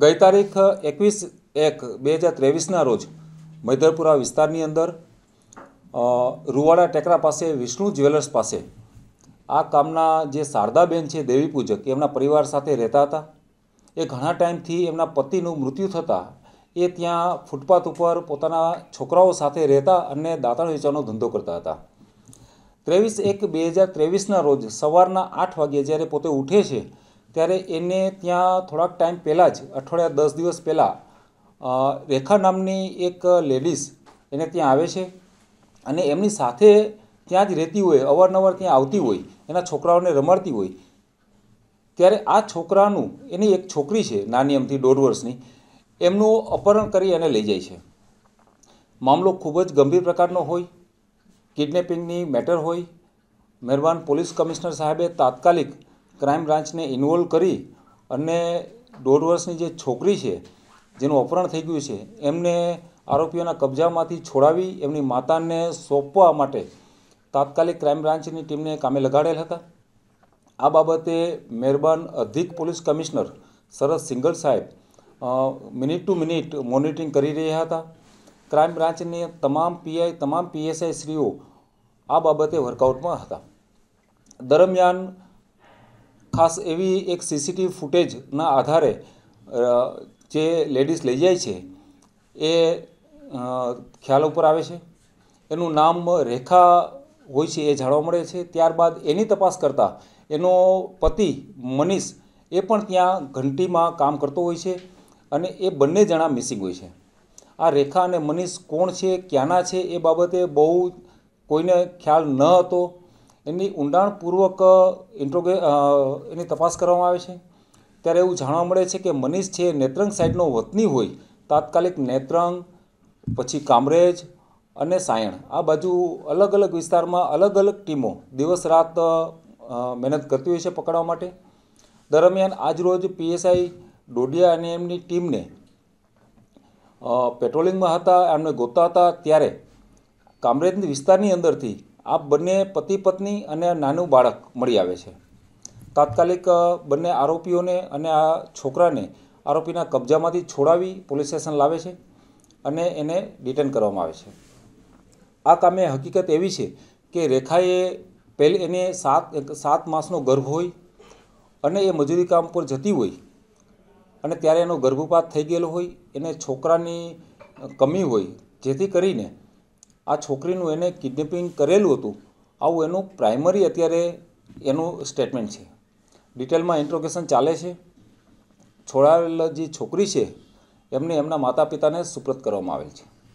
ગઈ તારીખ એકવીસ એક બે હજાર ત્રેવીસના રોજ મૈદરપુરા વિસ્તારની અંદર રૂવાડા ટેકરા પાસે વિષ્ણુ જ્વેલર્સ પાસે આ કામના જે શારદાબેન છે દેવી પૂજક એમના પરિવાર સાથે રહેતા હતા એ ઘણા ટાઈમથી એમના પતિનું મૃત્યુ થતાં એ ત્યાં ફૂટપાથ ઉપર પોતાના છોકરાઓ સાથે રહેતા અને દાંતણ વેચવાનો ધંધો કરતા હતા ત્રેવીસ એક બે હજાર ત્રેવીસના રોજ સવારના આઠ વાગ્યે જ્યારે પોતે ઉઠે છે ત્યારે એને ત્યાં થોડાક ટાઈમ પહેલાં જ અઠવાડિયા દસ દિવસ પહેલાં રેખા નામની એક લેડીઝ એને ત્યાં આવે છે અને એમની સાથે ત્યાં જ રહેતી હોય અવારનવાર ત્યાં આવતી હોય એના છોકરાઓને રમાડતી હોય ત્યારે આ છોકરાનું એની એક છોકરી છે નાની એમથી દોઢ વર્ષની એમનું અપહરણ કરી એને લઈ જાય છે મામલો ખૂબ જ ગંભીર પ્રકારનો હોય કિડનેપિંગની મેટર હોય મહેરબાન પોલીસ કમિશનર સાહેબે તાત્કાલિક ક્રાઇમ બ્રાન્ચને ઇન્વોલ્વ કરી અને દોઢ વર્ષની જે છોકરી છે જેનું અપહરણ થઈ ગયું છે એમને આરોપીઓના કબજામાંથી છોડાવી એમની માતાને સોંપવા માટે તાત્કાલિક ક્રાઇમ બ્રાન્ચની ટીમને કામે લગાડેલ હતા આ બાબતે મહેરબાન અધિક પોલીસ કમિશનર સરસ સિંગલ સાહેબ મિનિટ ટુ મિનિટ મોનિટરિંગ કરી રહ્યા હતા ક્રાઇમ બ્રાન્ચની તમામ પીઆઈ તમામ પીએસઆઈ શ્રીઓ આ બાબતે વર્કઆઉટમાં હતા દરમિયાન ખાસ એવી એક સીસીટીવી ફૂટેજના આધારે જે લેડીઝ લઈ જાય છે એ ખ્યાલ ઉપર આવે છે એનું નામ રેખા હોય છે એ જાણવા મળે છે ત્યારબાદ એની તપાસ કરતાં એનો પતિ મનીષ એ પણ ત્યાં ઘંટીમાં કામ કરતો હોય છે અને એ બંને જણા મિસિંગ હોય છે આ રેખા અને મનીષ કોણ છે ક્યાંના છે એ બાબતે બહુ કોઈને ખ્યાલ ન હતો એની ઊંડાણપૂર્વક ઇન્ટ્રોગે એની તપાસ કરવામાં આવે છે ત્યારે એવું જાણવા મળે છે કે મનીષ છે નેત્રંગ સાઈડનો વતની હોય તાત્કાલિક નેત્રંગ પછી કામરેજ અને સાયણ આ બાજુ અલગ અલગ વિસ્તારમાં અલગ અલગ ટીમો દિવસ રાત મહેનત કરતી હોય છે પકડવા માટે દરમિયાન આજરોજ પીએસઆઈ ડોડિયા અને એમની ટીમને પેટ્રોલિંગમાં હતા એમને ગોતા હતા ત્યારે કામરેજની વિસ્તારની અંદરથી આ બંને પતિ પત્ની અને નાનું બાળક મળી આવે છે તાત્કાલિક બંને આરોપીઓને અને આ છોકરાને આરોપીના કબજામાંથી છોડાવી પોલીસ સ્ટેશન લાવે છે અને એને ડિટેન કરવામાં આવે છે આ કામે હકીકત એવી છે કે રેખાએ પહેલી એને સાત સાત માસનો ગર્ભ હોય અને એ મજૂરી કામ પર જતી હોય અને ત્યારે એનો ગર્ભપાત થઈ ગયેલો હોય એને છોકરાની કમી હોય જેથી કરીને આ છોકરીનું એને કિડનેપિંગ કરેલું હતું આવું એનું પ્રાઇમરી અત્યારે એનું સ્ટેટમેન્ટ છે ડિટેલમાં ઇન્ટ્રોગેશન ચાલે છે છોડાવેલ જે છોકરી છે એમને એમના માતા પિતાને સુપ્રત કરવામાં આવેલ છે